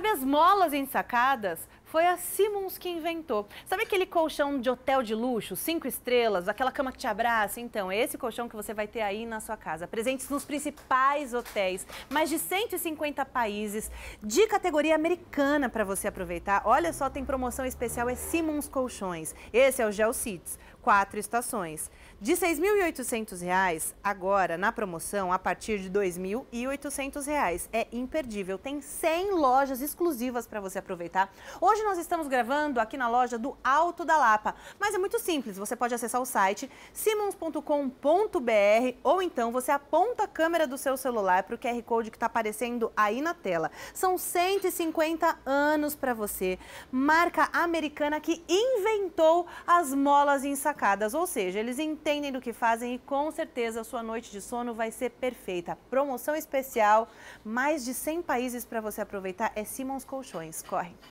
Sabe as molas ensacadas? Foi a Simmons que inventou. Sabe aquele colchão de hotel de luxo, cinco estrelas, aquela cama que te abraça? Então, é esse colchão que você vai ter aí na sua casa. Presentes nos principais hotéis, mais de 150 países, de categoria americana para você aproveitar. Olha só, tem promoção especial, é Simmons Colchões. Esse é o Gel Seats quatro estações. De R$ 6.800, agora na promoção, a partir de R$ 2.800. É imperdível. Tem 100 lojas exclusivas para você aproveitar. Hoje nós estamos gravando aqui na loja do Alto da Lapa. Mas é muito simples, você pode acessar o site simons.com.br ou então você aponta a câmera do seu celular para o QR Code que está aparecendo aí na tela. São 150 anos para você. Marca americana que inventou as molas em sacadas, ou seja, eles entendem do que fazem e com certeza a sua noite de sono vai ser perfeita. Promoção especial, mais de 100 países para você aproveitar é Simons Colchões. Corre!